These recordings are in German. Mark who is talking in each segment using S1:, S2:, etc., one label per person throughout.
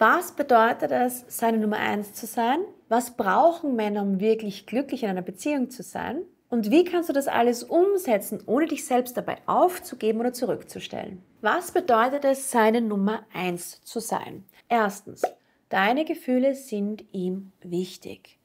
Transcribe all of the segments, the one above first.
S1: Was bedeutet es, seine Nummer eins zu sein? Was brauchen Männer, um wirklich glücklich in einer Beziehung zu sein? Und wie kannst du das alles umsetzen, ohne dich selbst dabei aufzugeben oder zurückzustellen? Was bedeutet es, seine Nummer eins zu sein? Erstens, deine Gefühle sind ihm wichtig.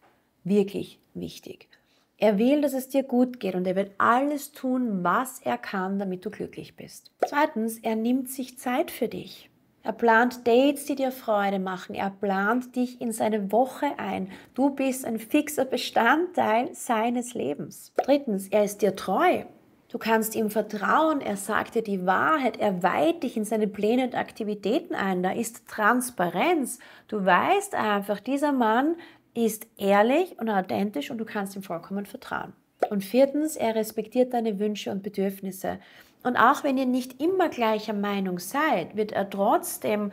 S1: Wirklich wichtig. Er will, dass es dir gut geht und er wird alles tun, was er kann, damit du glücklich bist. Zweitens, er nimmt sich Zeit für dich. Er plant Dates, die dir Freude machen. Er plant dich in seine Woche ein. Du bist ein fixer Bestandteil seines Lebens. Drittens, er ist dir treu. Du kannst ihm vertrauen, er sagt dir die Wahrheit, er weiht dich in seine Pläne und Aktivitäten ein, da ist Transparenz. Du weißt einfach, dieser Mann ist ehrlich und authentisch und du kannst ihm vollkommen vertrauen. Und viertens, er respektiert deine Wünsche und Bedürfnisse. Und auch wenn ihr nicht immer gleicher Meinung seid, wird er trotzdem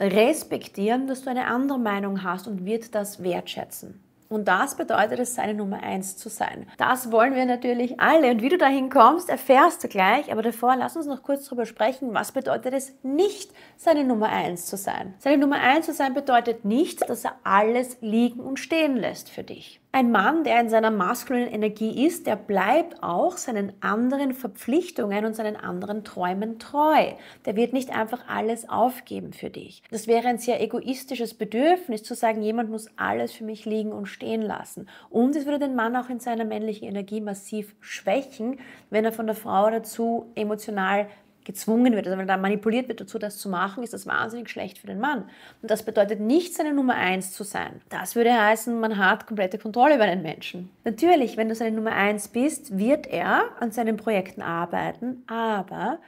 S1: respektieren, dass du eine andere Meinung hast und wird das wertschätzen. Und das bedeutet es, seine Nummer eins zu sein. Das wollen wir natürlich alle. Und wie du dahin kommst, erfährst du gleich. Aber davor lass uns noch kurz darüber sprechen, was bedeutet es nicht, seine Nummer eins zu sein. Seine Nummer eins zu sein bedeutet nicht, dass er alles liegen und stehen lässt für dich. Ein Mann, der in seiner maskulinen Energie ist, der bleibt auch seinen anderen Verpflichtungen und seinen anderen Träumen treu. Der wird nicht einfach alles aufgeben für dich. Das wäre ein sehr egoistisches Bedürfnis zu sagen, jemand muss alles für mich liegen und stehen lassen. Und es würde den Mann auch in seiner männlichen Energie massiv schwächen, wenn er von der Frau dazu emotional gezwungen wird, also wenn er da manipuliert wird dazu, das zu machen, ist das wahnsinnig schlecht für den Mann. Und das bedeutet nicht, seine Nummer eins zu sein. Das würde heißen, man hat komplette Kontrolle über den Menschen. Natürlich, wenn du seine Nummer eins bist, wird er an seinen Projekten arbeiten, aber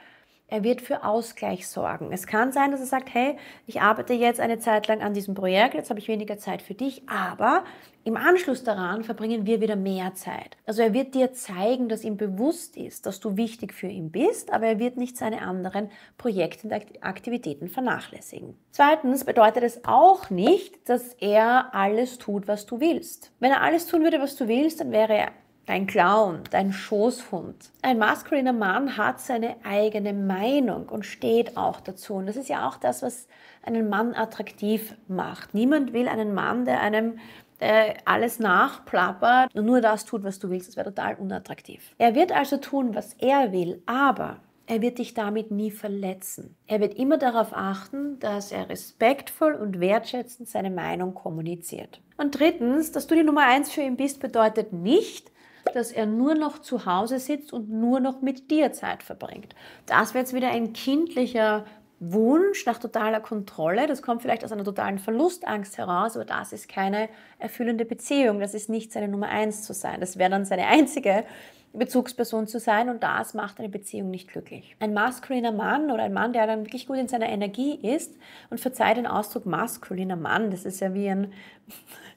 S1: er wird für Ausgleich sorgen. Es kann sein, dass er sagt, hey, ich arbeite jetzt eine Zeit lang an diesem Projekt, jetzt habe ich weniger Zeit für dich, aber im Anschluss daran verbringen wir wieder mehr Zeit. Also er wird dir zeigen, dass ihm bewusst ist, dass du wichtig für ihn bist, aber er wird nicht seine anderen Projekte und Aktivitäten vernachlässigen. Zweitens bedeutet es auch nicht, dass er alles tut, was du willst. Wenn er alles tun würde, was du willst, dann wäre er dein Clown, dein Schoßhund. Ein maskuliner Mann hat seine eigene Meinung und steht auch dazu. Und das ist ja auch das, was einen Mann attraktiv macht. Niemand will einen Mann, der einem der alles nachplappert und nur das tut, was du willst. Das wäre total unattraktiv. Er wird also tun, was er will, aber er wird dich damit nie verletzen. Er wird immer darauf achten, dass er respektvoll und wertschätzend seine Meinung kommuniziert. Und drittens, dass du die Nummer eins für ihn bist, bedeutet nicht, dass er nur noch zu Hause sitzt und nur noch mit dir Zeit verbringt. Das wäre jetzt wieder ein kindlicher Wunsch nach totaler Kontrolle, das kommt vielleicht aus einer totalen Verlustangst heraus, aber das ist keine erfüllende Beziehung, das ist nicht seine Nummer eins zu sein, das wäre dann seine einzige Bezugsperson zu sein und das macht eine Beziehung nicht glücklich. Ein maskuliner Mann oder ein Mann, der dann wirklich gut in seiner Energie ist und verzeiht den Ausdruck maskuliner Mann, das ist ja wie ein,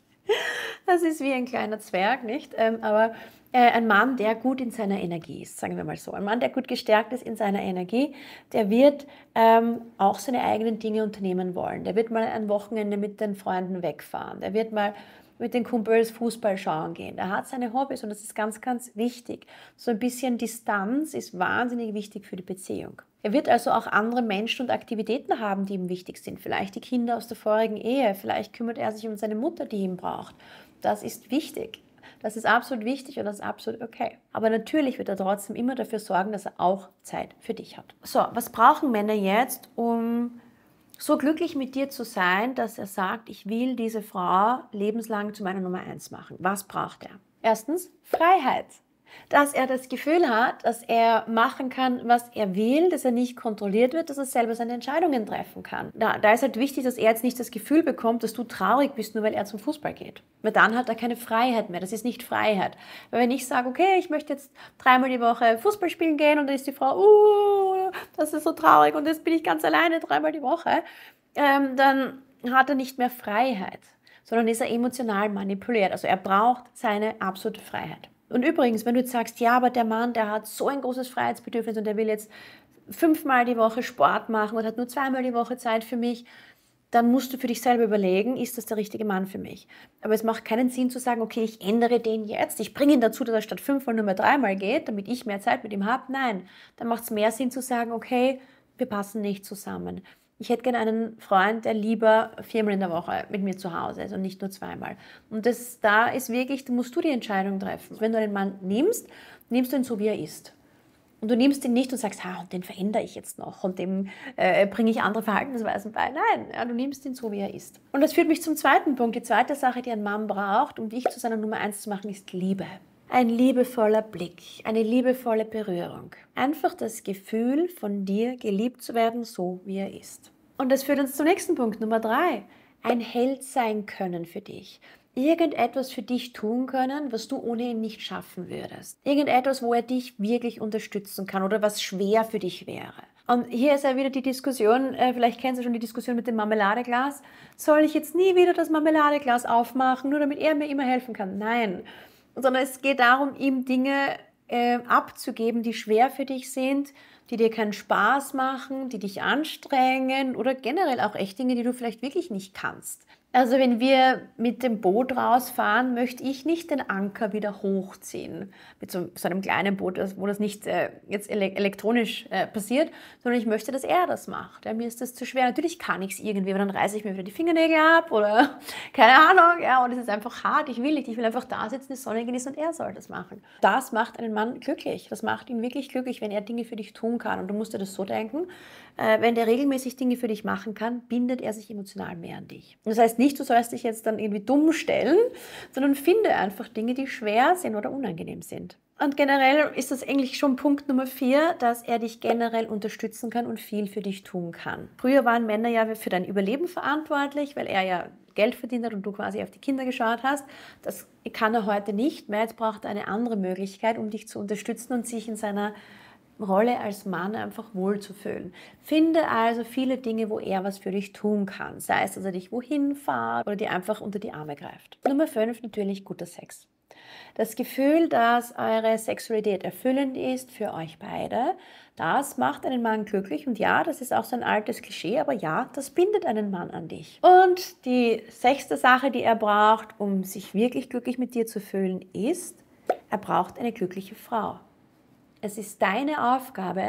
S1: das ist wie ein kleiner Zwerg, nicht? Ähm, aber äh, ein Mann, der gut in seiner Energie ist, sagen wir mal so. Ein Mann, der gut gestärkt ist in seiner Energie, der wird ähm, auch seine eigenen Dinge unternehmen wollen. Der wird mal ein Wochenende mit den Freunden wegfahren. Der wird mal mit den Kumpels Fußball schauen gehen. Er hat seine Hobbys und das ist ganz, ganz wichtig. So ein bisschen Distanz ist wahnsinnig wichtig für die Beziehung. Er wird also auch andere Menschen und Aktivitäten haben, die ihm wichtig sind. Vielleicht die Kinder aus der vorigen Ehe, vielleicht kümmert er sich um seine Mutter, die ihn braucht. Das ist wichtig. Das ist absolut wichtig und das ist absolut okay. Aber natürlich wird er trotzdem immer dafür sorgen, dass er auch Zeit für dich hat. So, was brauchen Männer jetzt, um so glücklich mit dir zu sein, dass er sagt, ich will diese Frau lebenslang zu meiner Nummer eins machen? Was braucht er? Erstens Freiheit dass er das Gefühl hat, dass er machen kann, was er will, dass er nicht kontrolliert wird, dass er selber seine Entscheidungen treffen kann. Da, da, ist halt wichtig, dass er jetzt nicht das Gefühl bekommt, dass du traurig bist, nur weil er zum Fußball geht. Weil dann hat er keine Freiheit mehr. Das ist nicht Freiheit. Weil wenn ich sage, okay, ich möchte jetzt dreimal die Woche Fußball spielen gehen und dann ist die Frau, uh, das ist so traurig und jetzt bin ich ganz alleine dreimal die Woche, ähm, dann hat er nicht mehr Freiheit, sondern ist er emotional manipuliert. Also er braucht seine absolute Freiheit. Und übrigens, wenn du jetzt sagst, ja, aber der Mann, der hat so ein großes Freiheitsbedürfnis und der will jetzt fünfmal die Woche Sport machen und hat nur zweimal die Woche Zeit für mich, dann musst du für dich selber überlegen, ist das der richtige Mann für mich? Aber es macht keinen Sinn zu sagen, okay, ich ändere den jetzt, ich bringe ihn dazu, dass er statt fünfmal nur mehr dreimal geht, damit ich mehr Zeit mit ihm habe. Nein, dann macht es mehr Sinn zu sagen, okay, wir passen nicht zusammen ich hätte gerne einen Freund, der lieber viermal in der Woche mit mir zu Hause ist und nicht nur zweimal. Und das, da ist wirklich, da musst du die Entscheidung treffen. Wenn du einen Mann nimmst, nimmst du ihn so, wie er ist. Und du nimmst ihn nicht und sagst, ha, und den verändere ich jetzt noch und dem äh, bringe ich andere Verhaltensweisen bei. Nein, ja, du nimmst ihn so, wie er ist. Und das führt mich zum zweiten Punkt. Die zweite Sache, die ein Mann braucht, um dich zu seiner Nummer eins zu machen, ist Liebe ein liebevoller Blick, eine liebevolle Berührung. Einfach das Gefühl, von dir geliebt zu werden, so wie er ist. Und das führt uns zum nächsten Punkt, Nummer drei. Ein Held sein können für dich. Irgendetwas für dich tun können, was du ohne ihn nicht schaffen würdest. Irgendetwas, wo er dich wirklich unterstützen kann oder was schwer für dich wäre. Und hier ist ja wieder die Diskussion, äh, vielleicht kennst du schon die Diskussion mit dem Marmeladeglas. Soll ich jetzt nie wieder das Marmeladeglas aufmachen, nur damit er mir immer helfen kann? Nein sondern es geht darum, ihm Dinge äh, abzugeben, die schwer für dich sind, die dir keinen Spaß machen, die dich anstrengen oder generell auch echt Dinge, die du vielleicht wirklich nicht kannst. Also wenn wir mit dem Boot rausfahren, möchte ich nicht den Anker wieder hochziehen. Mit so, so einem kleinen Boot, wo das nicht äh, jetzt ele elektronisch äh, passiert, sondern ich möchte, dass er das macht. Ja, mir ist das zu schwer. Natürlich kann ich es irgendwie, aber dann reiße ich mir wieder die Fingernägel ab oder keine Ahnung. Ja, und es ist einfach hart. Ich will nicht. Ich will einfach da sitzen, die Sonne genießen und er soll das machen. Das macht einen Mann glücklich. Das macht ihn wirklich glücklich, wenn er Dinge für dich tun kann. Und du musst dir das so denken, äh, wenn der regelmäßig Dinge für dich machen kann, bindet er sich emotional mehr an dich. Das heißt, nicht, du sollst dich jetzt dann irgendwie dumm stellen, sondern finde einfach Dinge, die schwer sind oder unangenehm sind. Und generell ist das eigentlich schon Punkt Nummer vier, dass er dich generell unterstützen kann und viel für dich tun kann. Früher waren Männer ja für dein Überleben verantwortlich, weil er ja Geld verdient hat und du quasi auf die Kinder geschaut hast. Das kann er heute nicht mehr. Jetzt braucht er eine andere Möglichkeit, um dich zu unterstützen und sich in seiner Rolle als Mann einfach wohlzufühlen. Finde also viele Dinge, wo er was für dich tun kann. Sei es, dass er dich wohin fährt oder dir einfach unter die Arme greift. Nummer 5 natürlich guter Sex. Das Gefühl, dass eure Sexualität erfüllend ist für euch beide, das macht einen Mann glücklich und ja, das ist auch so ein altes Klischee, aber ja, das bindet einen Mann an dich. Und die sechste Sache, die er braucht, um sich wirklich glücklich mit dir zu fühlen, ist, er braucht eine glückliche Frau. Es ist deine Aufgabe,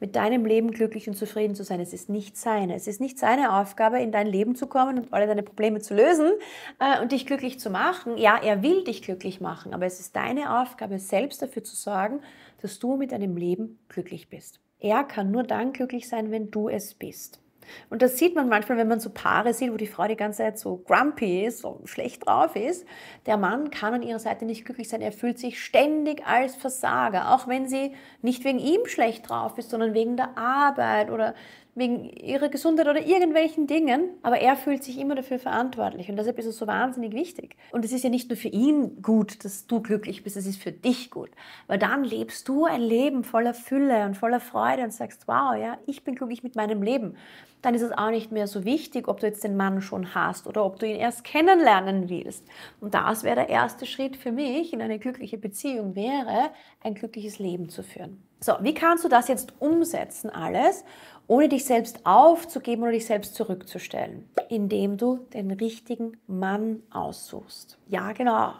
S1: mit deinem Leben glücklich und zufrieden zu sein. Es ist nicht seine. Es ist nicht seine Aufgabe, in dein Leben zu kommen und alle deine Probleme zu lösen äh, und dich glücklich zu machen. Ja, er will dich glücklich machen, aber es ist deine Aufgabe, selbst dafür zu sorgen, dass du mit deinem Leben glücklich bist. Er kann nur dann glücklich sein, wenn du es bist. Und das sieht man manchmal, wenn man so Paare sieht, wo die Frau die ganze Zeit so grumpy ist, so schlecht drauf ist. Der Mann kann an ihrer Seite nicht glücklich sein. Er fühlt sich ständig als Versager, auch wenn sie nicht wegen ihm schlecht drauf ist, sondern wegen der Arbeit oder wegen ihrer Gesundheit oder irgendwelchen Dingen, aber er fühlt sich immer dafür verantwortlich und deshalb ist es so wahnsinnig wichtig. Und es ist ja nicht nur für ihn gut, dass du glücklich bist, es ist für dich gut, weil dann lebst du ein Leben voller Fülle und voller Freude und sagst, wow, ja, ich bin glücklich mit meinem Leben. Dann ist es auch nicht mehr so wichtig, ob du jetzt den Mann schon hast oder ob du ihn erst kennenlernen willst. Und das wäre der erste Schritt für mich in eine glückliche Beziehung wäre, ein glückliches Leben zu führen. So, wie kannst du das jetzt umsetzen alles, ohne dich selbst aufzugeben oder dich selbst zurückzustellen? Indem du den richtigen Mann aussuchst. Ja, genau.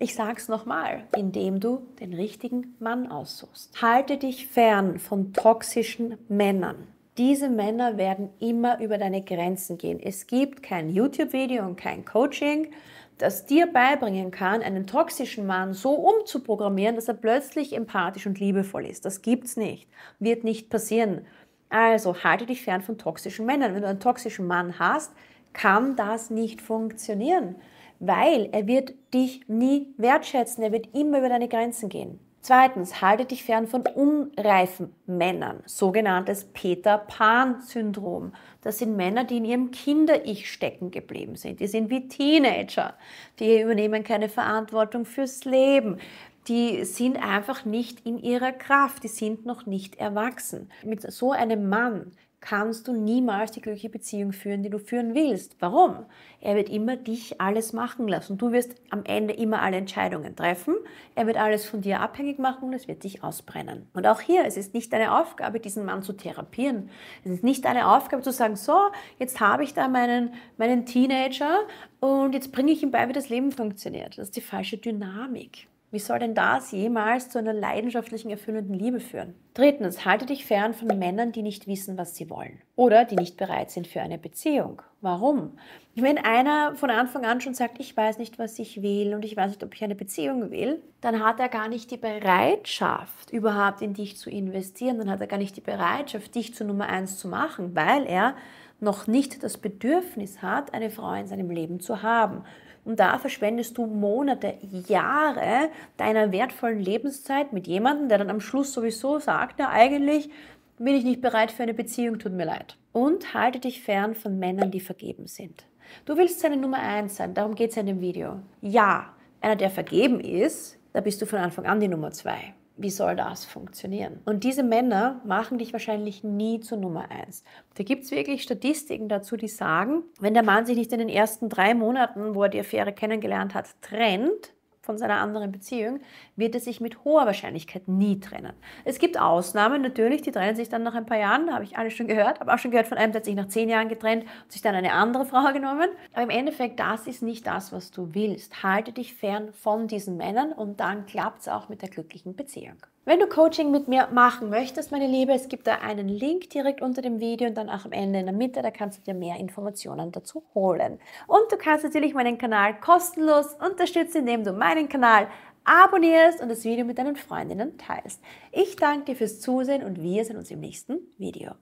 S1: Ich sag's nochmal, indem du den richtigen Mann aussuchst. Halte dich fern von toxischen Männern. Diese Männer werden immer über deine Grenzen gehen. Es gibt kein YouTube-Video und kein Coaching, das dir beibringen kann, einen toxischen Mann so umzuprogrammieren, dass er plötzlich empathisch und liebevoll ist. Das gibt's nicht. Wird nicht passieren. Also halte dich fern von toxischen Männern. Wenn du einen toxischen Mann hast, kann das nicht funktionieren, weil er wird dich nie wertschätzen, er wird immer über deine Grenzen gehen. Zweitens, halte dich fern von unreifen Männern, sogenanntes Peter Pan-Syndrom. Das sind Männer, die in ihrem Kinder-Ich stecken geblieben sind. Die sind wie Teenager, die übernehmen keine Verantwortung fürs Leben. Die sind einfach nicht in ihrer Kraft, die sind noch nicht erwachsen. Mit so einem Mann kannst du niemals die glückliche Beziehung führen, die du führen willst. Warum? Er wird immer dich alles machen lassen. Du wirst am Ende immer alle Entscheidungen treffen. Er wird alles von dir abhängig machen und es wird dich ausbrennen. Und auch hier, es ist nicht deine Aufgabe, diesen Mann zu therapieren. Es ist nicht deine Aufgabe zu sagen, so, jetzt habe ich da meinen, meinen Teenager und jetzt bringe ich ihm bei, wie das Leben funktioniert. Das ist die falsche Dynamik. Wie soll denn das jemals zu einer leidenschaftlichen, erfüllenden Liebe führen? Drittens, halte dich fern von Männern, die nicht wissen, was sie wollen oder die nicht bereit sind für eine Beziehung. Warum? Wenn einer von Anfang an schon sagt, ich weiß nicht, was ich will und ich weiß nicht, ob ich eine Beziehung will, dann hat er gar nicht die Bereitschaft, überhaupt in dich zu investieren, dann hat er gar nicht die Bereitschaft, dich zu Nummer eins zu machen, weil er noch nicht das Bedürfnis hat, eine Frau in seinem Leben zu haben und da verschwendest du Monate, Jahre deiner wertvollen Lebenszeit mit jemandem, der dann am Schluss sowieso sagt, na eigentlich bin ich nicht bereit für eine Beziehung, tut mir leid. Und halte dich fern von Männern, die vergeben sind. Du willst seine Nummer eins sein, darum geht es ja in dem Video. Ja, einer, der vergeben ist, da bist du von Anfang an die Nummer zwei. Wie soll das funktionieren? Und diese Männer machen dich wahrscheinlich nie zur Nummer eins. Da gibt es wirklich Statistiken dazu, die sagen, wenn der Mann sich nicht in den ersten drei Monaten, wo er die Affäre kennengelernt hat, trennt, von seiner anderen Beziehung, wird er sich mit hoher Wahrscheinlichkeit nie trennen. Es gibt Ausnahmen natürlich, die trennen sich dann nach ein paar Jahren, habe ich alles schon gehört, habe auch schon gehört von einem, der hat sich nach zehn Jahren getrennt und sich dann eine andere Frau genommen. Aber im Endeffekt, das ist nicht das, was du willst. Halte dich fern von diesen Männern und dann klappt es auch mit der glücklichen Beziehung. Wenn du Coaching mit mir machen möchtest, meine Liebe, es gibt da einen Link direkt unter dem Video und dann auch am Ende in der Mitte, da kannst du dir mehr Informationen dazu holen. Und du kannst natürlich meinen Kanal kostenlos unterstützen, indem du meinen Kanal abonnierst und das Video mit deinen Freundinnen teilst. Ich danke dir fürs Zusehen und wir sehen uns im nächsten Video.